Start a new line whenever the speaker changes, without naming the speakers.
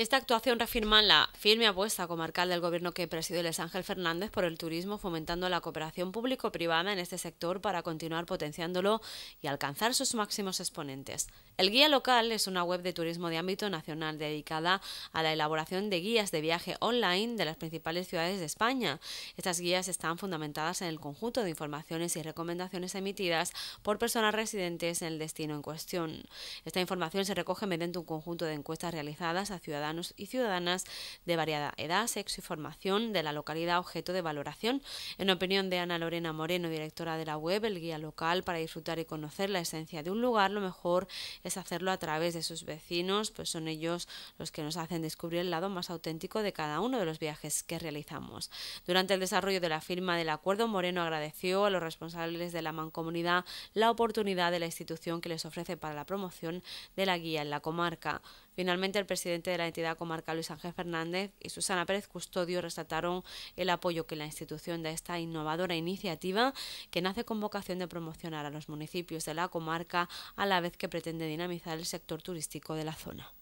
Esta actuación reafirma la firme apuesta comarcal del gobierno que preside el Ángel Fernández por el turismo, fomentando la cooperación público-privada en este sector para continuar potenciándolo y alcanzar sus máximos exponentes. El Guía Local es una web de turismo de ámbito nacional dedicada a la elaboración de guías de viaje online de las principales ciudades de España. Estas guías están fundamentadas en el conjunto de informaciones y recomendaciones emitidas por personas residentes en el destino en cuestión. Esta información se recoge mediante un conjunto de encuestas realizadas a ciudadanos y ciudadanas de variada edad, sexo y formación de la localidad objeto de valoración. En opinión de Ana Lorena Moreno, directora de la web, el guía local para disfrutar y conocer la esencia de un lugar, lo mejor es hacerlo a través de sus vecinos, pues son ellos los que nos hacen descubrir el lado más auténtico de cada uno de los viajes que realizamos. Durante el desarrollo de la firma del acuerdo, Moreno agradeció a los responsables de la mancomunidad la oportunidad de la institución que les ofrece para la promoción de la guía en la comarca. Finalmente, el presidente de la entidad Comarca Luis Ángel Fernández y Susana Pérez Custodio resaltaron el apoyo que la institución da a esta innovadora iniciativa que nace con vocación de promocionar a los municipios de la comarca a la vez que pretende dinamizar el sector turístico de la zona.